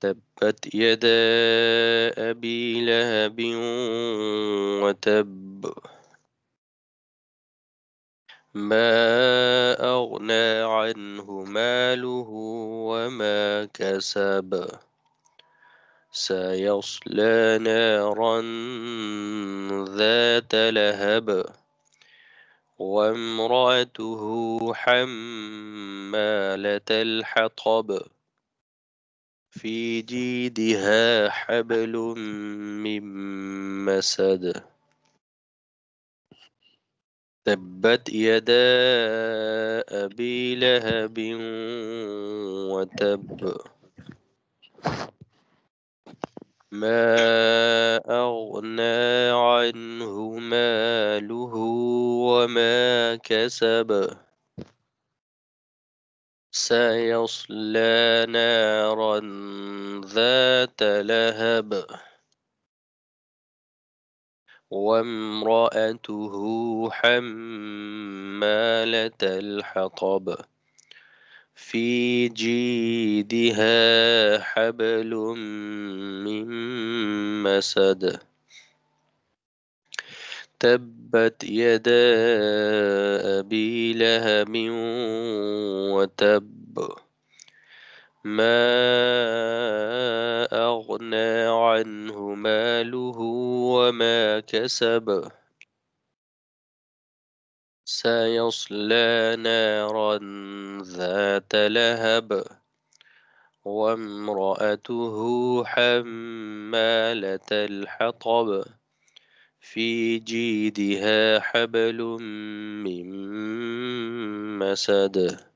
تبت يدا أبي لهب وتب ما أغنى عنه ماله وما كسب سيصلى نارا ذات لهب وامرأته حمالة الحطب في جيدها حبل من مسد تبت يدا أبي لهب وتب ما أغنى عنه ماله وما كسب سيصلى نارا ذات لهب وامرأته حمالة الحطب في جيدها حبل من مسد تبت يدا أبي لهب وتب ما أغنى عنه ماله وما كسب سيصلى نارا ذات لهب وامرأته حمالة الحطب في جيدها حبل من مسد